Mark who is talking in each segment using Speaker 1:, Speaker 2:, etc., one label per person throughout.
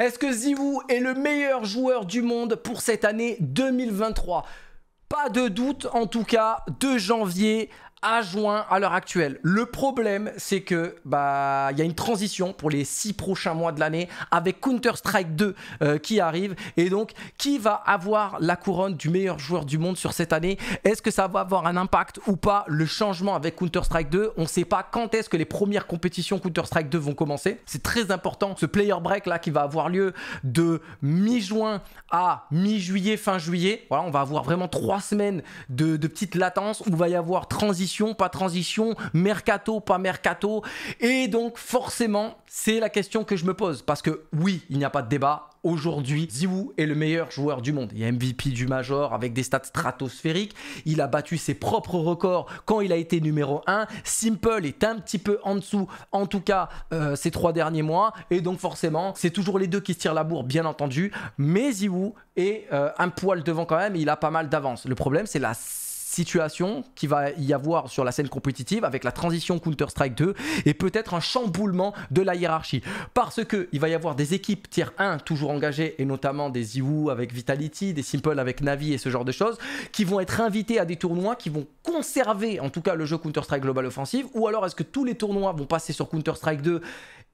Speaker 1: Est-ce que Zivu est le meilleur joueur du monde pour cette année 2023 Pas de doute en tout cas, de janvier à juin à l'heure actuelle. Le problème, c'est que bah il y a une transition pour les six prochains mois de l'année avec Counter Strike 2 euh, qui arrive et donc qui va avoir la couronne du meilleur joueur du monde sur cette année Est-ce que ça va avoir un impact ou pas le changement avec Counter Strike 2 On ne sait pas quand est-ce que les premières compétitions Counter Strike 2 vont commencer. C'est très important ce player break là qui va avoir lieu de mi-juin à mi-juillet fin juillet. Voilà, on va avoir vraiment trois semaines de, de petite latence où il va y avoir transition pas transition, mercato, pas mercato. Et donc forcément, c'est la question que je me pose. Parce que oui, il n'y a pas de débat, aujourd'hui, Ziwoo est le meilleur joueur du monde. Il est MVP du Major avec des stats stratosphériques. Il a battu ses propres records quand il a été numéro 1. Simple est un petit peu en dessous, en tout cas euh, ces trois derniers mois. Et donc forcément, c'est toujours les deux qui se tirent la bourre, bien entendu. Mais Ziwoo est euh, un poil devant quand même. Il a pas mal d'avance. Le problème, c'est la situation qui va y avoir sur la scène compétitive avec la transition Counter-Strike 2 et peut-être un chamboulement de la hiérarchie. Parce que il va y avoir des équipes tier 1 toujours engagées et notamment des Iwu avec Vitality, des Simple avec Navi et ce genre de choses qui vont être invités à des tournois qui vont conserver en tout cas le jeu Counter-Strike Global Offensive ou alors est-ce que tous les tournois vont passer sur Counter-Strike 2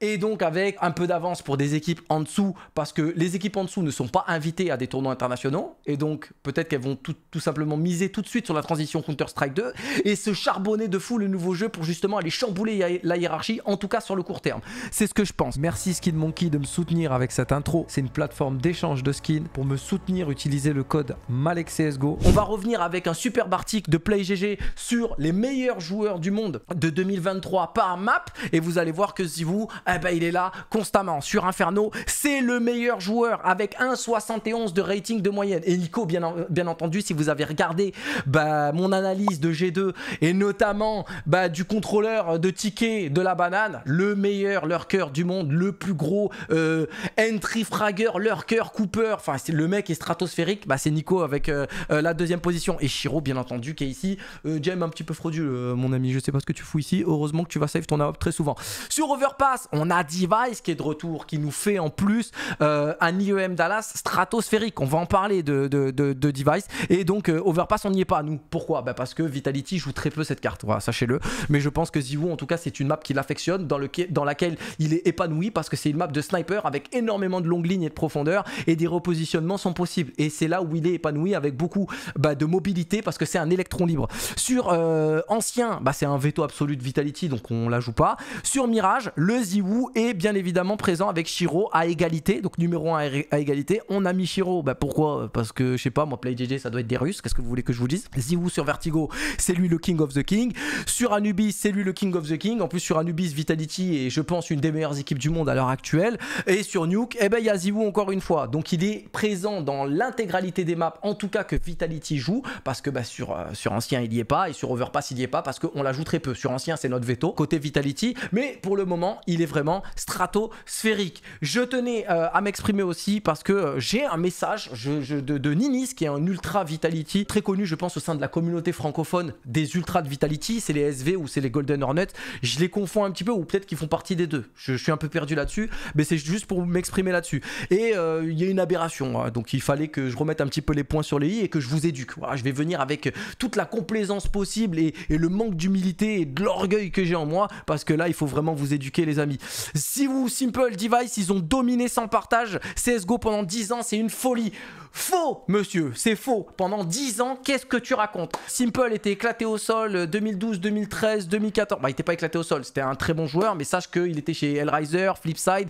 Speaker 1: et donc avec un peu d'avance pour des équipes en dessous parce que les équipes en dessous ne sont pas invitées à des tournois internationaux et donc peut-être qu'elles vont tout, simplement miser tout de suite sur la transition Counter-Strike 2 et se charbonner de fou le nouveau jeu pour justement aller chambouler la hiérarchie en tout cas sur le court terme. C'est ce que je pense. Merci Skin Monkey de me soutenir avec cette intro. C'est une plateforme d'échange de skins pour me soutenir utiliser le code MALEXCSGO. On va revenir avec un super article de PlayGG sur les meilleurs joueurs du monde de 2023 par map et vous allez voir que si eh ben, il est là constamment sur Inferno, c'est le meilleur joueur avec 1,71 de rating de moyenne. Et Nico, bien, bien entendu, si vous avez regardé bah, mon analyse de G2 et notamment bah, du contrôleur de ticket de la banane, le meilleur lurker du monde, le plus gros euh, entry fragger, lurker, cooper, enfin le mec est stratosphérique, bah, c'est Nico avec euh, euh, la deuxième position et Shiro bien entendu qui est ici euh, un petit peu fraudule euh, mon ami. Je sais pas ce que tu fous ici. Heureusement que tu vas save ton AOP très souvent. Sur Overpass, on a Device qui est de retour, qui nous fait en plus euh, un IEM Dallas stratosphérique. On va en parler de, Device. Et donc, euh, Overpass, on n'y est pas, nous. Pourquoi bah Parce que Vitality joue très peu cette carte, sachez-le. Mais je pense que ZywOo en tout cas, c'est une map qu'il affectionne, dans, dans laquelle il est épanoui, parce que c'est une map de sniper avec énormément de longues lignes et de profondeur, et des repositionnements sont possibles. Et c'est là où il est épanoui avec beaucoup bah, de mobilité, parce que c'est un électron libre. Sur euh, Ancien, bah, c'est un veto absolu de Vitality, donc on la joue pas. Sur Mirage, le Ziwu est bien évidemment présent avec Shiro à égalité, donc numéro 1 à, égalité. On a mis Shiro, bah, pourquoi Parce que je sais pas, moi PlayJJ ça doit être des Russes, qu'est-ce que vous voulez que je vous dise Ziwu sur Vertigo, c'est lui le King of the King. Sur Anubis, c'est lui le King of the King. En plus, sur Anubis, Vitality est, je pense, une des meilleures équipes du monde à l'heure actuelle. Et sur Nuke, eh ben, il y a Ziwu encore une fois. Donc, il est présent dans l'intégralité des maps, en tout cas que Vitality joue, parce que bah, sur, euh, sur Ancien, il n'y est pas, et sur Overpass il n'y est pas parce qu'on l'ajoute très peu. Sur Ancien c'est notre veto, côté Vitality, mais pour le moment il est vraiment stratosphérique. Je tenais euh, à m'exprimer aussi parce que euh, j'ai un message de, Ninis qui est un ultra Vitality, très connu je pense au sein de la communauté francophone des ultras de Vitality, c'est les SV ou c'est les Golden Hornets, je les confonds un petit peu ou peut-être qu'ils font partie des deux, je, suis un peu perdu là-dessus, mais c'est juste pour m'exprimer là-dessus. Et euh, il y a une aberration, hein. donc il fallait que je remette un petit peu les points sur les i et que je vous éduque. je vais venir avec toute la complexité possible et, et le manque d'humilité et de l'orgueil que j'ai en moi, parce que là, il faut vraiment vous éduquer, les amis. Si vous, Simple Device, ils ont dominé sans partage CSGO pendant 10 ans, c'est une folie. Faux, monsieur, c'est faux. Pendant 10 ans, qu'est-ce que tu racontes Simple était éclaté au sol 2012, 2013, 2014. Bah, il était pas éclaté au sol, c'était un très bon joueur, mais sache qu'il était chez Hellraiser, Flipside,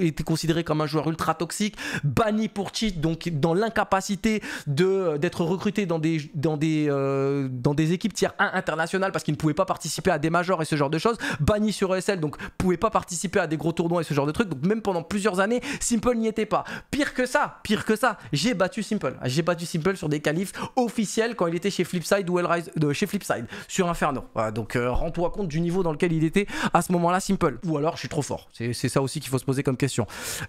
Speaker 1: était considéré comme un joueur ultra toxique, banni pour cheat, donc dans l'incapacité euh, d'être recruté dans des, dans, des, euh, dans des équipes tiers 1 internationales parce qu'il ne pouvait pas participer à des majors et ce genre de choses, banni sur ESL, donc pouvait pas participer à des gros tournois et ce genre de trucs. Donc même pendant plusieurs années, Simple n'y était pas. Pire que ça, pire que ça, j'ai Simple. J'ai battu Simple sur des qualifs officiels quand il était chez Flipside ou rise de euh, chez Flipside sur Inferno. donc euh, rends-toi compte du niveau dans lequel il était à ce moment-là, Simple. Ou alors je suis trop fort. C'est ça aussi qu'il faut se poser comme question.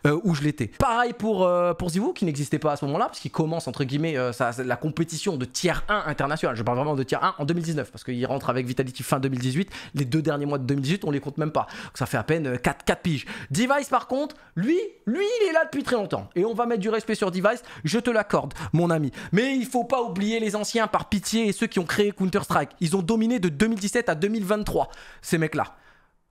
Speaker 1: Euh, où je l'étais. Pareil pour, pour Zivu qui n'existait pas à ce moment-là parce qu'il commence entre guillemets ça la compétition de tiers 1 international. Je parle vraiment de tiers 1 en 2019 parce qu'il rentre avec Vitality fin 2018. Les deux derniers mois de 2018, on les compte même pas. ça fait à peine 4, 4 piges. Device par contre, lui, lui il est là depuis très longtemps. Et on va mettre du respect sur Device. Je te l'accorde, mon ami. Mais il faut pas oublier les anciens par pitié et ceux qui ont créé Counter-Strike. Ils ont dominé de 2017 à 2023, ces mecs-là.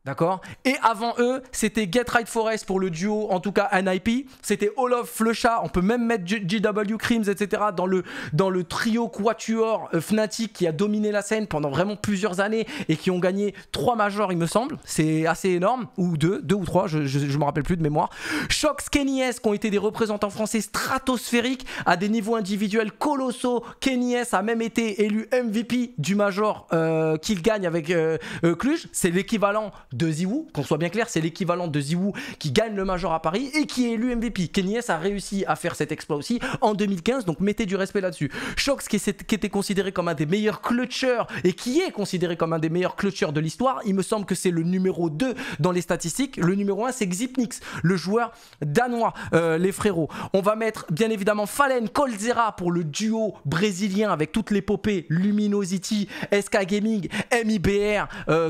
Speaker 1: D'accord Et avant eux, c'était Get Right Forest pour le duo, en tout cas NIP. C'était Olof Flecha. On peut même mettre GW Crims, etc. dans le, dans le trio Quatuor euh, Fnatic qui a dominé la scène pendant vraiment plusieurs années et qui ont gagné trois majors, il me semble. C'est assez énorme. Ou deux, deux ou trois, je, je, me rappelle plus de mémoire. Shox, Kenny qui ont été des représentants français stratosphériques à des niveaux individuels colossaux. Kenny S a même été élu MVP du major euh, qu'il gagne avec euh, Cluj. C'est l'équivalent de Ziwoo, qu'on soit bien clair, c'est l'équivalent de Ziwu qui gagne le Major à Paris et qui est élu MVP. Kenny a réussi à faire cet exploit aussi en 2015, donc mettez du respect là-dessus. Shox, qui, était considéré comme un des meilleurs clutchers et qui est considéré comme un des meilleurs clutchers de l'histoire, il me semble que c'est le numéro 2 dans les statistiques. Le numéro 1, c'est Xipnix, le joueur danois, euh, les frérots. On va mettre bien évidemment Fallen, Colzera pour le duo brésilien avec toute l'épopée Luminosity, SK Gaming, euh, MIBR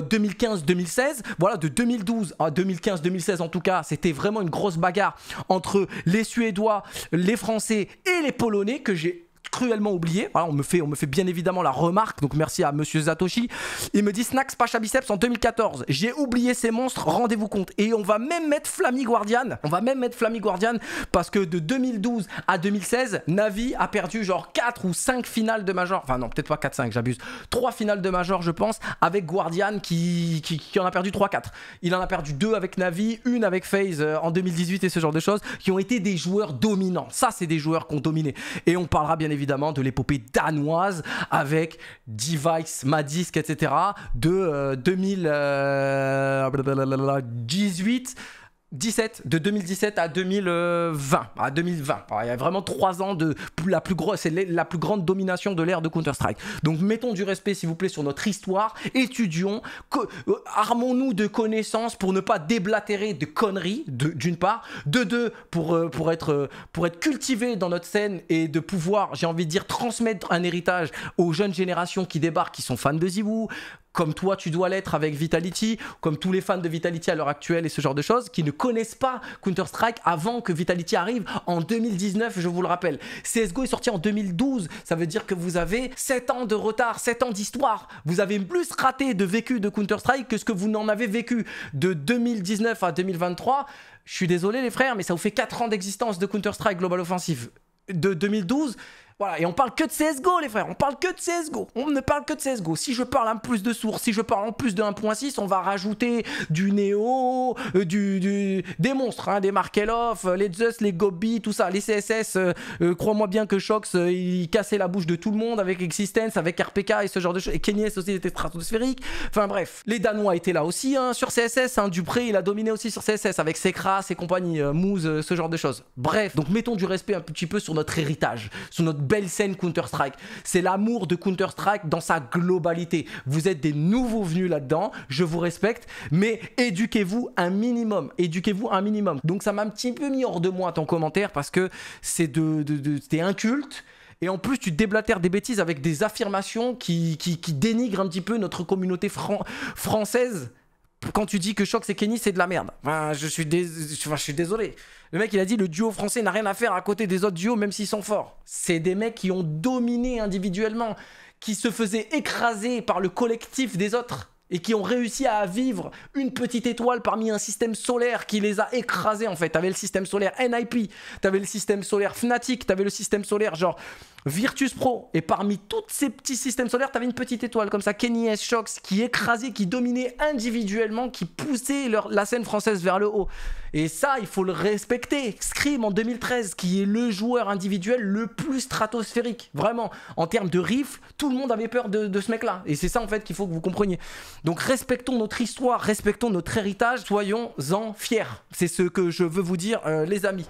Speaker 1: 2015-2016 voilà, de 2012 à 2015-2016 en tout cas, c'était vraiment une grosse bagarre entre les Suédois, les Français et les Polonais que j'ai cruellement oublié. on me fait, on me fait bien évidemment la remarque, donc merci à Monsieur Zatoshi. Il me dit Snacks pas Biceps en 2014. J'ai oublié ces monstres, rendez-vous compte. Et on va même mettre Flammy Guardian. On va même mettre Flammy Guardian parce que de 2012 à 2016, Navi a perdu genre 4 ou 5 finales de Major. Enfin, non, peut-être pas 4-5, j'abuse. 3 finales de Major, je pense, avec Guardian qui, qui, en a perdu 3-4. Il en a perdu 2 avec Navi, une avec FaZe euh, en 2018 et ce genre de choses qui ont été des joueurs dominants. Ça, c'est des joueurs qui ont dominé. Et on parlera bien évidemment évidemment de l'épopée danoise avec Device, disque, etc. de 2018. Euh, 17, de 2017 à 2020. À 2020. il y a vraiment trois ans de la plus, grosse, et la plus grande domination de l'ère de Counter-Strike. Donc mettons du respect, s'il vous plaît, sur notre histoire, étudions, euh, armons-nous de connaissances pour ne pas déblatérer de conneries, d'une part, de deux, pour, euh, pour, être, euh, pour être cultivé dans notre scène et de pouvoir, j'ai envie de dire, transmettre un héritage aux jeunes générations qui débarquent, qui sont fans de Zibou, comme toi tu dois l'être avec Vitality, comme tous les fans de Vitality à l'heure actuelle et ce genre de choses, qui ne connaissent pas Counter-Strike avant que Vitality arrive en 2019, je vous le rappelle. CSGO est sorti en 2012, ça veut dire que vous avez 7 ans de retard, 7 ans d'histoire. Vous avez plus raté de vécu de Counter-Strike que ce que vous n'en avez vécu de 2019 à 2023. Je suis désolé les frères, mais ça vous fait 4 ans d'existence de Counter-Strike Global Offensive. De 2012 voilà, et on parle que de CSGO, les frères, on parle que de CSGO. On ne parle que de CSGO. Si je parle en plus de source, si je parle en plus de 1.6, on va rajouter du Néo, euh, du, du, des monstres, hein, des Markelov, euh, les Zeus, les Gobi, tout ça, les CSS. Euh, crois-moi bien que Shox, il cassait la bouche de tout le monde avec Existence, avec RPK et ce genre de choses. Et Kenyes aussi était stratosphérique. Enfin bref, les Danois étaient là aussi hein, sur CSS. Hein. Dupré, il a dominé aussi sur CSS avec Sekras et compagnie, Moose, ce genre de choses. Bref, donc mettons du respect un petit peu sur notre héritage, sur notre belle scène Counter-Strike. C'est l'amour de Counter-Strike dans sa globalité. Vous êtes des nouveaux venus là-dedans, je vous respecte, mais éduquez-vous un minimum. Éduquez-vous un minimum. Donc ça m'a un petit peu mis hors de moi ton commentaire parce que c'est de, de, inculte. Et en plus, tu déblatères des bêtises avec des affirmations qui, qui, dénigrent un petit peu notre communauté française quand tu dis que Choc et Kenny c'est de la merde. je suis, je suis désolé. Le mec il a dit le duo français n'a rien à faire à côté des autres duos même s'ils sont forts. C'est des mecs qui ont dominé individuellement, qui se faisaient écraser par le collectif des autres et qui ont réussi à vivre une petite étoile parmi un système solaire qui les a écrasés en fait. T'avais le système solaire NIP, t'avais le système solaire Fnatic, t'avais le système solaire genre Virtus Pro. Et parmi tous ces petits systèmes solaires, tu avais une petite étoile comme ça, Kenny S. Shox, qui écrasait, qui dominait individuellement, qui poussait la scène française vers le haut. Et ça, il faut le respecter. Scream en 2013, qui est le joueur individuel le plus stratosphérique. Vraiment, en termes de riff, tout le monde avait peur de, ce mec-là. Et c'est ça, en fait, qu'il faut que vous compreniez. Donc, respectons notre histoire, respectons notre héritage, soyons-en fiers. C'est ce que je veux vous dire, euh, les amis.